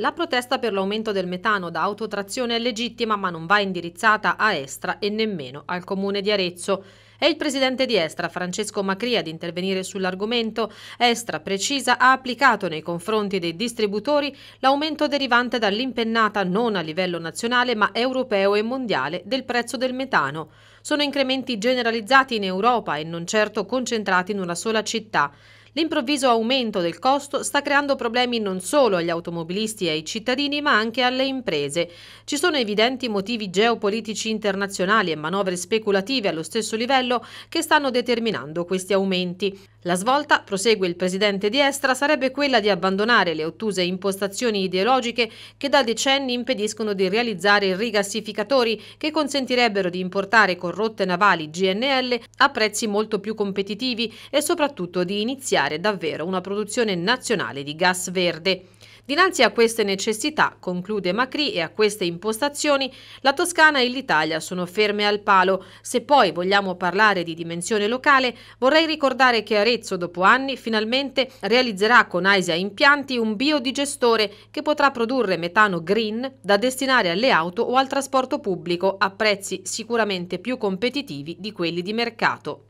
La protesta per l'aumento del metano da autotrazione è legittima ma non va indirizzata a Estra e nemmeno al comune di Arezzo. È il presidente di Estra, Francesco Macri, ad intervenire sull'argomento. Estra precisa ha applicato nei confronti dei distributori l'aumento derivante dall'impennata non a livello nazionale ma europeo e mondiale del prezzo del metano. Sono incrementi generalizzati in Europa e non certo concentrati in una sola città. L'improvviso aumento del costo sta creando problemi non solo agli automobilisti e ai cittadini, ma anche alle imprese. Ci sono evidenti motivi geopolitici internazionali e manovre speculative allo stesso livello che stanno determinando questi aumenti. La svolta, prosegue il presidente di Estra, sarebbe quella di abbandonare le ottuse impostazioni ideologiche che da decenni impediscono di realizzare rigassificatori che consentirebbero di importare con rotte navali GNL a prezzi molto più competitivi e soprattutto di iniziare davvero una produzione nazionale di gas verde. Dinanzi a queste necessità, conclude Macri, e a queste impostazioni, la Toscana e l'Italia sono ferme al palo. Se poi vogliamo parlare di dimensione locale, vorrei ricordare che Arezzo, dopo anni, finalmente realizzerà con Aisia Impianti un biodigestore che potrà produrre metano green da destinare alle auto o al trasporto pubblico a prezzi sicuramente più competitivi di quelli di mercato.